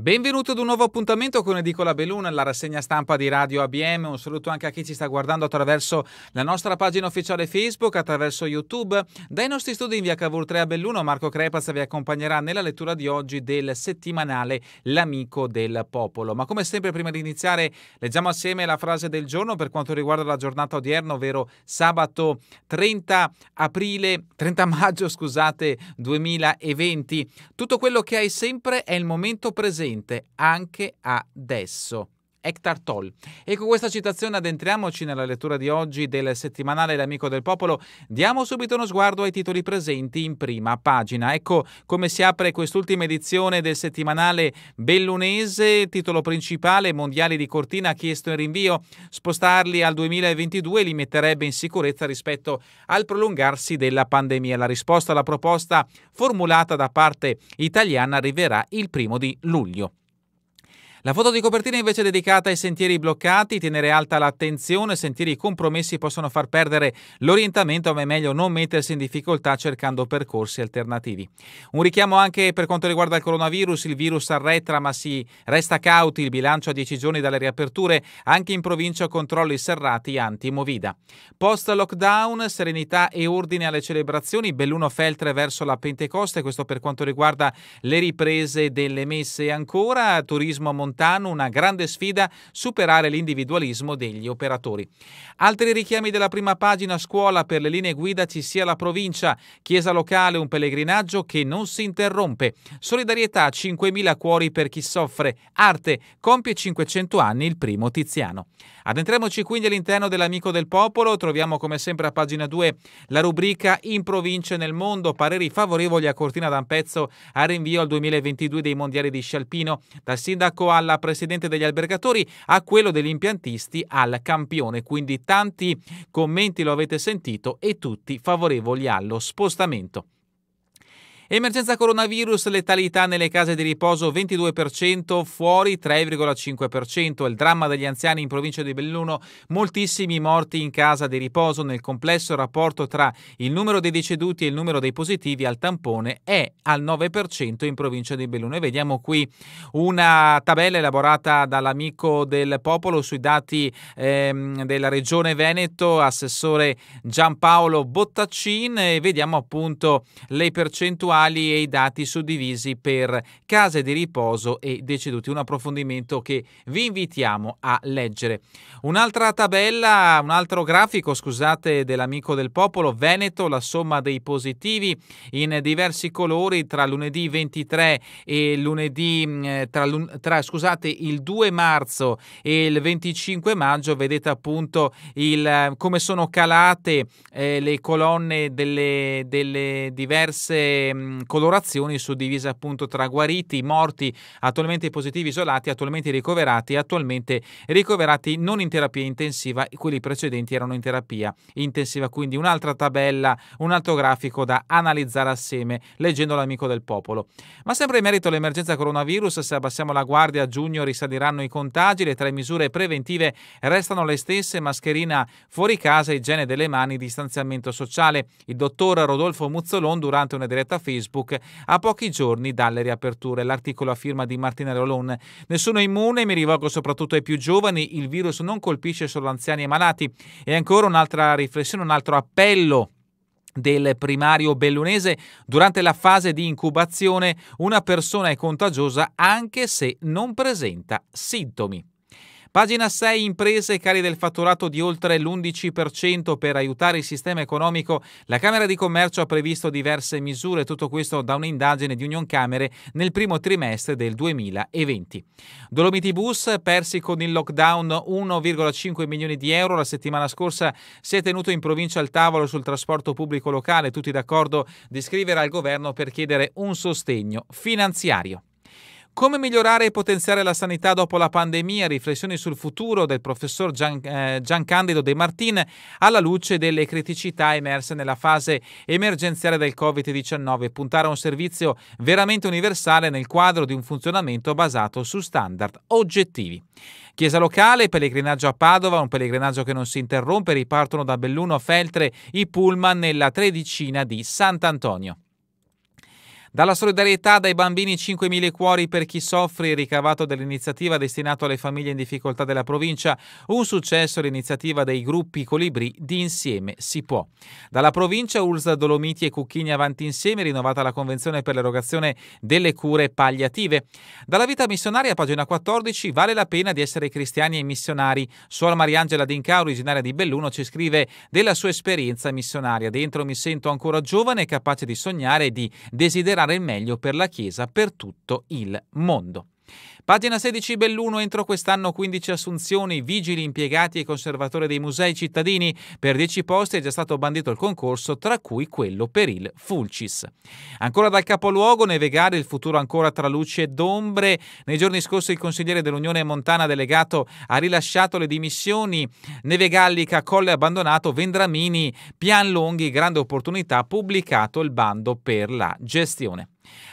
Benvenuto ad un nuovo appuntamento con Edicola Beluna, la rassegna stampa di Radio ABM. Un saluto anche a chi ci sta guardando attraverso la nostra pagina ufficiale Facebook, attraverso YouTube. Dai nostri studi in via Cavour 3 a Belluno, Marco Crepaz vi accompagnerà nella lettura di oggi del settimanale L'amico del popolo. Ma come sempre, prima di iniziare, leggiamo assieme la frase del giorno per quanto riguarda la giornata odierna, ovvero sabato 30 aprile, 30 maggio, scusate, 2020. Tutto quello che hai sempre è il momento presente presente anche adesso. Hector Toll. E con questa citazione addentriamoci nella lettura di oggi del settimanale L'Amico del Popolo. Diamo subito uno sguardo ai titoli presenti in prima pagina. Ecco come si apre quest'ultima edizione del settimanale bellunese, titolo principale Mondiali di Cortina ha chiesto in rinvio. Spostarli al 2022 li metterebbe in sicurezza rispetto al prolungarsi della pandemia. La risposta alla proposta formulata da parte italiana arriverà il primo di luglio. La foto di copertina invece è dedicata ai sentieri bloccati, tenere alta l'attenzione, sentieri compromessi possono far perdere l'orientamento, ma è meglio non mettersi in difficoltà cercando percorsi alternativi. Un richiamo anche per quanto riguarda il coronavirus, il virus arretra ma si resta cauti, il bilancio a 10 giorni dalle riaperture, anche in provincia controlli serrati anti-movida. Post lockdown, serenità e ordine alle celebrazioni, Belluno Feltre verso la Pentecoste, questo per quanto riguarda le riprese delle messe ancora, turismo a mondiale Montano una grande sfida superare l'individualismo degli operatori. Altri richiami della prima pagina scuola per le linee guida ci sia la provincia, chiesa locale, un pellegrinaggio che non si interrompe, solidarietà 5.000 cuori per chi soffre, arte compie 500 anni il primo Tiziano. Adentriamoci quindi all'interno dell'amico del popolo, troviamo come sempre a pagina 2 la rubrica in province nel mondo, pareri favorevoli a Cortina d'Ampezzo a rinvio al 2022 dei mondiali di Scialpino, dal sindaco a alla presidente degli albergatori, a quello degli impiantisti, al campione. Quindi tanti commenti lo avete sentito e tutti favorevoli allo spostamento. Emergenza coronavirus, letalità nelle case di riposo 22%, fuori 3,5%. Il dramma degli anziani in provincia di Belluno, moltissimi morti in casa di riposo. Nel complesso il rapporto tra il numero dei deceduti e il numero dei positivi al tampone è al 9% in provincia di Belluno. E vediamo qui una tabella elaborata dall'amico del popolo sui dati ehm, della regione Veneto, assessore Giampaolo Bottaccin. E vediamo appunto le percentuali annuali e i dati suddivisi per case di riposo e deceduti, un approfondimento che vi invitiamo a leggere. Un'altra tabella, un altro grafico, scusate, dell'amico del popolo, Veneto, la somma dei positivi in diversi colori tra lunedì 23 e lunedì, mm, tra, tra, scusate, il 2 marzo e il 25 maggio, vedete appunto il, come sono calate eh, le colonne delle, delle diverse mm, Ehm, colorazioni suddivise appunto tra guariti, morti, attualmente positivi isolati, attualmente ricoverati attualmente ricoverati non in terapia intensiva, quelli precedenti erano in terapia intensiva, quindi un'altra tabella, un altro grafico da analizzare assieme leggendo l'amico del popolo. Ma sempre in merito all'emergenza coronavirus, se abbassiamo la guardia a giugno risaliranno i contagi, le tre misure preventive restano le stesse, mascherina fuori casa, igiene delle mani, distanziamento sociale. Il dottor Rodolfo Muzzolon durante una diretta Facebook Facebook a pochi giorni dalle riaperture. L'articolo a firma di Martina Rolon. Nessuno è immune, mi rivolgo soprattutto ai più giovani, il virus non colpisce solo anziani e malati. E ancora un'altra riflessione, un altro appello del primario bellunese durante la fase di incubazione una persona è contagiosa anche se non presenta sintomi. Pagina 6 imprese cari del fatturato di oltre l'11% per aiutare il sistema economico. La Camera di Commercio ha previsto diverse misure, tutto questo da un'indagine di Union Camere nel primo trimestre del 2020. Dolomiti Bus persi con il lockdown 1,5 milioni di euro. La settimana scorsa si è tenuto in provincia al tavolo sul trasporto pubblico locale, tutti d'accordo di scrivere al governo per chiedere un sostegno finanziario. Come migliorare e potenziare la sanità dopo la pandemia? Riflessioni sul futuro del professor Gian, eh, Giancandido De Martin alla luce delle criticità emerse nella fase emergenziale del Covid-19. Puntare a un servizio veramente universale nel quadro di un funzionamento basato su standard oggettivi. Chiesa locale, pellegrinaggio a Padova, un pellegrinaggio che non si interrompe, ripartono da Belluno a Feltre i pullman nella tredicina di Sant'Antonio. Dalla solidarietà dai bambini 5.000 cuori per chi soffre, ricavato dall'iniziativa destinato alle famiglie in difficoltà della provincia, un successo l'iniziativa dei gruppi Colibri di Insieme si può. Dalla provincia Ulsa, Dolomiti e Cucchini Avanti Insieme, rinnovata la convenzione per l'erogazione delle cure palliative. Dalla vita missionaria, pagina 14, vale la pena di essere cristiani e missionari. Suor Mariangela Dinca, originaria di Belluno, ci scrive della sua esperienza missionaria. Dentro mi sento ancora giovane, e capace di sognare e di desiderare sperare il meglio per la Chiesa per tutto il mondo. Pagina 16 Belluno, entro quest'anno 15 assunzioni, vigili, impiegati e conservatori dei musei cittadini. Per 10 posti è già stato bandito il concorso, tra cui quello per il Fulcis. Ancora dal capoluogo, neve Nevegare, il futuro ancora tra luci ed ombre. Nei giorni scorsi il consigliere dell'Unione Montana delegato ha rilasciato le dimissioni. Neve Gallica, Colle abbandonato, Vendramini, Pian Longhi, grande opportunità, pubblicato il bando per la gestione.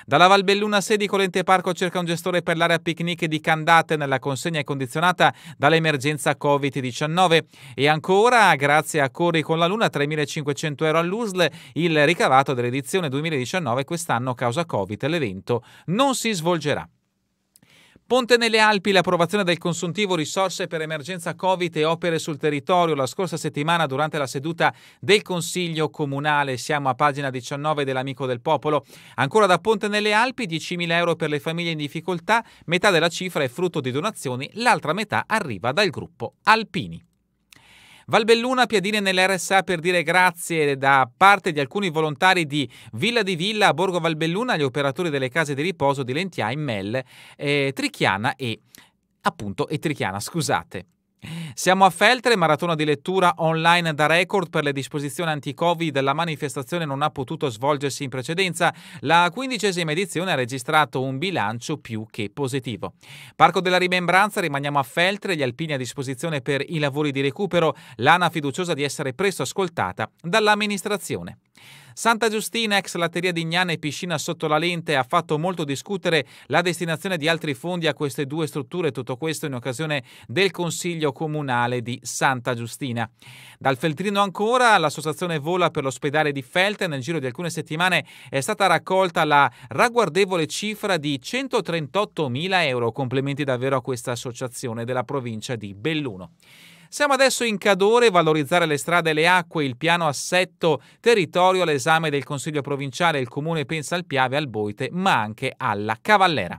Dalla Valbelluna Sedico l'ente parco cerca un gestore per l'area picnic di Candate nella consegna condizionata dall'emergenza Covid-19 e ancora grazie a Corri con la Luna 3.500 euro all'USL il ricavato dell'edizione 2019 quest'anno causa Covid l'evento non si svolgerà. Ponte nelle Alpi, l'approvazione del consuntivo risorse per emergenza Covid e opere sul territorio. La scorsa settimana, durante la seduta del Consiglio Comunale, siamo a pagina 19 dell'Amico del Popolo. Ancora da Ponte nelle Alpi, 10.000 euro per le famiglie in difficoltà. Metà della cifra è frutto di donazioni, l'altra metà arriva dal gruppo Alpini. Valbelluna Piadine nell'RSA per dire grazie da parte di alcuni volontari di Villa di Villa a Borgo Valbelluna agli operatori delle case di riposo di Lentiai, Melle, eh, Trichiana e appunto e Trichiana, scusate. Siamo a Feltre, maratona di lettura online da record per le disposizioni anti-Covid. La manifestazione non ha potuto svolgersi in precedenza. La quindicesima edizione ha registrato un bilancio più che positivo. Parco della Rimembranza, rimaniamo a Feltre, gli alpini a disposizione per i lavori di recupero. L'ANA fiduciosa di essere presto ascoltata dall'amministrazione. Santa Giustina, ex latteria di Gnana e piscina sotto la lente, ha fatto molto discutere la destinazione di altri fondi a queste due strutture, tutto questo in occasione del Consiglio Comunale di Santa Giustina. Dal Feltrino ancora, l'associazione Vola per l'ospedale di Feltre, nel giro di alcune settimane è stata raccolta la ragguardevole cifra di 138 mila euro, complimenti davvero a questa associazione della provincia di Belluno. Siamo adesso in Cadore, valorizzare le strade e le acque, il piano assetto territorio, l'esame del Consiglio provinciale, il Comune pensa al Piave, al Boite, ma anche alla Cavallera.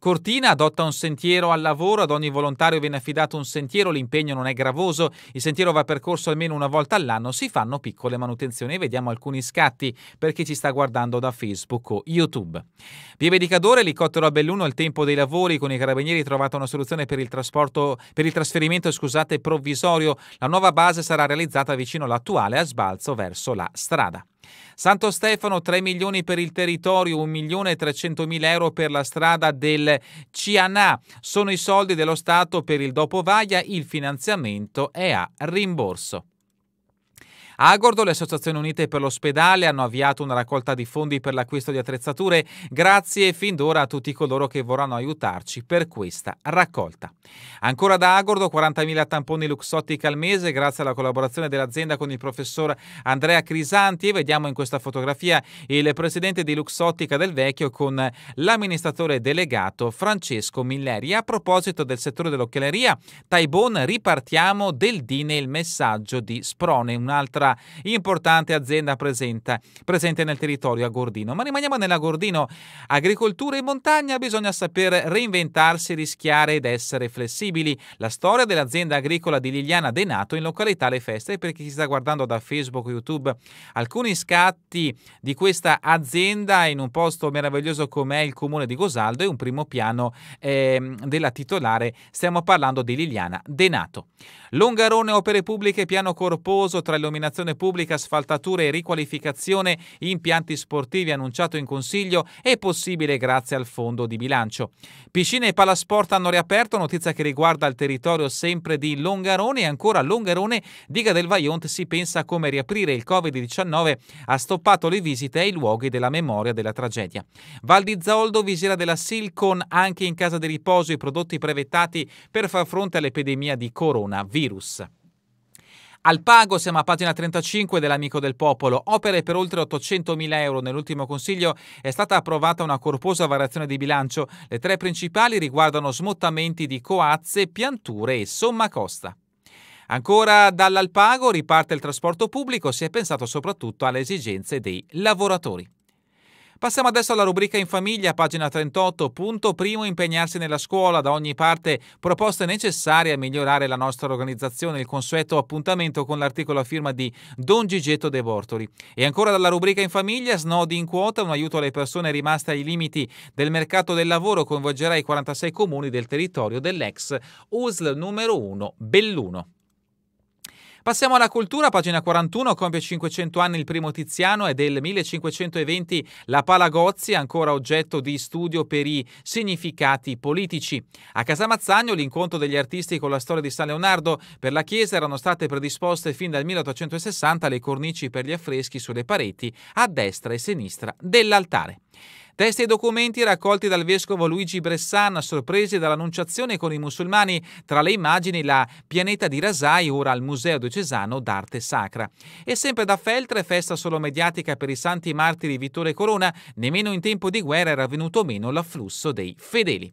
Cortina adotta un sentiero al lavoro, ad ogni volontario viene affidato un sentiero, l'impegno non è gravoso, il sentiero va percorso almeno una volta all'anno, si fanno piccole manutenzioni. e Vediamo alcuni scatti per chi ci sta guardando da Facebook o YouTube. Pieve di Cadore, elicottero a Belluno, al tempo dei lavori, con i carabinieri trovata una soluzione per il, per il trasferimento scusate, provvisorio. La nuova base sarà realizzata vicino all'attuale a sbalzo verso la strada. Santo Stefano 3 milioni per il territorio, 1 milione e 300 mila euro per la strada del Cianà. Sono i soldi dello Stato per il dopo Vaia, il finanziamento è a rimborso. A Agordo le associazioni unite per l'ospedale hanno avviato una raccolta di fondi per l'acquisto di attrezzature. Grazie fin d'ora a tutti coloro che vorranno aiutarci per questa raccolta. Ancora da Agordo 40.000 tamponi Luxottica al mese grazie alla collaborazione dell'azienda con il professor Andrea Crisanti e vediamo in questa fotografia il presidente di Luxottica del Vecchio con l'amministratore delegato Francesco Milleri. A proposito del settore dell'occhialeria, Taibon ripartiamo del Dine il messaggio di Sprone, un'altra importante azienda presente, presente nel territorio a Gordino. Ma rimaniamo nella Gordino. Agricoltura e montagna bisogna saper reinventarsi, rischiare ed essere flessibili. La storia dell'azienda agricola di Liliana Denato in località Le Feste, per chi si sta guardando da Facebook o YouTube, alcuni scatti di questa azienda in un posto meraviglioso com'è il comune di Gosaldo e un primo piano eh, della titolare. Stiamo parlando di Liliana Denato. Longarone, opere pubbliche, piano corposo tra illuminazione amministrazione pubblica, asfaltature e riqualificazione, impianti sportivi annunciato in consiglio è possibile grazie al fondo di bilancio. Piscine e palasport hanno riaperto, notizia che riguarda il territorio sempre di Longarone e ancora Longarone, diga del Vaionte si pensa come riaprire il Covid-19 ha stoppato le visite ai luoghi della memoria della tragedia. Val di Zoldo, visiera della Silcon, anche in casa di riposo i prodotti brevettati per far fronte all'epidemia di coronavirus. Al pago siamo a pagina 35 dell'Amico del Popolo. Opere per oltre 800.000 euro. Nell'ultimo consiglio è stata approvata una corposa variazione di bilancio. Le tre principali riguardano smottamenti di coazze, pianture e somma costa. Ancora dall'alpago riparte il trasporto pubblico, si è pensato soprattutto alle esigenze dei lavoratori. Passiamo adesso alla rubrica in famiglia, pagina 38, punto primo impegnarsi nella scuola, da ogni parte proposte necessarie a migliorare la nostra organizzazione, il consueto appuntamento con l'articolo a firma di Don Gigetto De Bortoli. E ancora dalla rubrica in famiglia, snodi in quota, un aiuto alle persone rimaste ai limiti del mercato del lavoro, coinvolgerà i 46 comuni del territorio dell'ex USL numero 1 Belluno. Passiamo alla cultura, pagina 41, compie 500 anni il primo Tiziano e del 1520 la Palagozzi, ancora oggetto di studio per i significati politici. A Casamazzagno l'incontro degli artisti con la storia di San Leonardo per la chiesa erano state predisposte fin dal 1860 le cornici per gli affreschi sulle pareti a destra e sinistra dell'altare. Testi e documenti raccolti dal vescovo Luigi Bressana, sorpresi dall'annunciazione con i musulmani. Tra le immagini la pianeta di Rasai, ora al Museo Diocesano d'Arte Sacra. E sempre da Feltre, festa solo mediatica per i santi martiri Vittore Corona, nemmeno in tempo di guerra era venuto meno l'afflusso dei fedeli.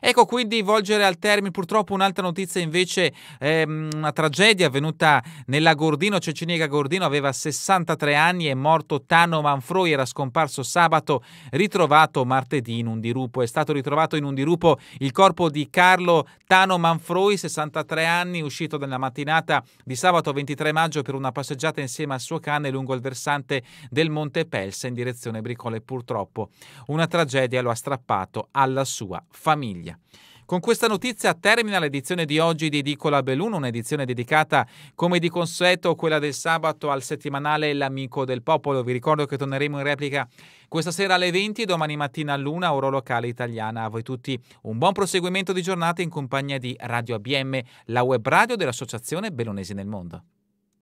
Ecco quindi volgere al termine purtroppo un'altra notizia invece, ehm, una tragedia avvenuta nella Gordino, Ceciniega Gordino aveva 63 anni, è morto Tano Manfroi, era scomparso sabato, ritrovato martedì in un dirupo. È stato ritrovato in un dirupo il corpo di Carlo Tano Manfroi, 63 anni, uscito nella mattinata di sabato 23 maggio per una passeggiata insieme al suo cane lungo il versante del Monte Pelsa in direzione Bricole. Purtroppo una tragedia lo ha strappato alla sua famiglia. Italia. Con questa notizia termina l'edizione di oggi di Edicola Belluno, un'edizione dedicata come di consueto quella del sabato al settimanale L'Amico del Popolo. Vi ricordo che torneremo in replica questa sera alle 20 e domani mattina all'una, ora locale italiana. A voi tutti un buon proseguimento di giornata in compagnia di Radio ABM, la web radio dell'Associazione Bellunesi nel Mondo.